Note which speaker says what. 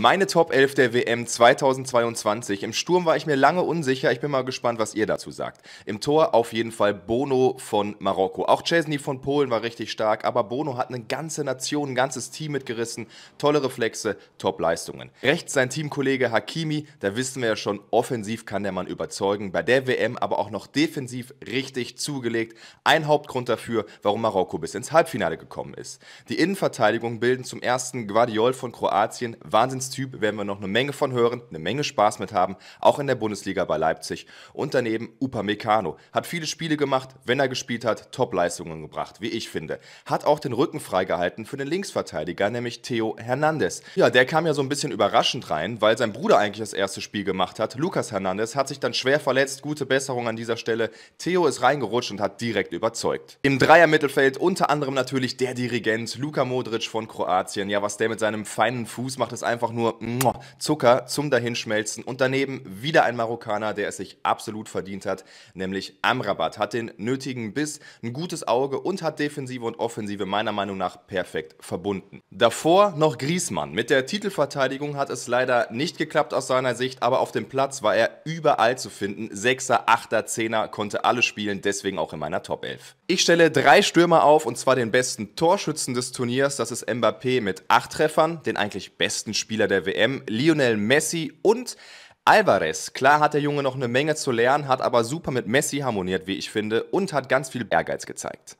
Speaker 1: Meine Top 11 der WM 2022. Im Sturm war ich mir lange unsicher. Ich bin mal gespannt, was ihr dazu sagt. Im Tor auf jeden Fall Bono von Marokko. Auch Chesney von Polen war richtig stark, aber Bono hat eine ganze Nation, ein ganzes Team mitgerissen. Tolle Reflexe, Top-Leistungen. Rechts sein Teamkollege Hakimi, da wissen wir ja schon, offensiv kann der Mann überzeugen. Bei der WM aber auch noch defensiv richtig zugelegt. Ein Hauptgrund dafür, warum Marokko bis ins Halbfinale gekommen ist. Die Innenverteidigung bilden zum ersten Guardiol von Kroatien, Wahnsinns Typ werden wir noch eine Menge von hören, eine Menge Spaß mit haben, auch in der Bundesliga bei Leipzig. Und daneben Upamecano. Hat viele Spiele gemacht, wenn er gespielt hat, Top-Leistungen gebracht, wie ich finde. Hat auch den Rücken freigehalten für den Linksverteidiger, nämlich Theo Hernandez. Ja, der kam ja so ein bisschen überraschend rein, weil sein Bruder eigentlich das erste Spiel gemacht hat. Lukas Hernandez hat sich dann schwer verletzt, gute Besserung an dieser Stelle. Theo ist reingerutscht und hat direkt überzeugt. Im Dreier-Mittelfeld unter anderem natürlich der Dirigent Luka Modric von Kroatien. Ja, was der mit seinem feinen Fuß macht, ist einfach nur nur Zucker zum Dahinschmelzen. Und daneben wieder ein Marokkaner, der es sich absolut verdient hat, nämlich Amrabat. Hat den nötigen Biss, ein gutes Auge und hat Defensive und Offensive meiner Meinung nach perfekt verbunden. Davor noch Griesmann. Mit der Titelverteidigung hat es leider nicht geklappt aus seiner Sicht, aber auf dem Platz war er überall zu finden. Sechser, Achter, Zehner, konnte alle spielen, deswegen auch in meiner Top 11. Ich stelle drei Stürmer auf und zwar den besten Torschützen des Turniers. Das ist Mbappé mit acht Treffern, den eigentlich besten Spieler Spieler der WM, Lionel Messi und Alvarez, klar hat der Junge noch eine Menge zu lernen, hat aber super mit Messi harmoniert, wie ich finde, und hat ganz viel Ehrgeiz gezeigt.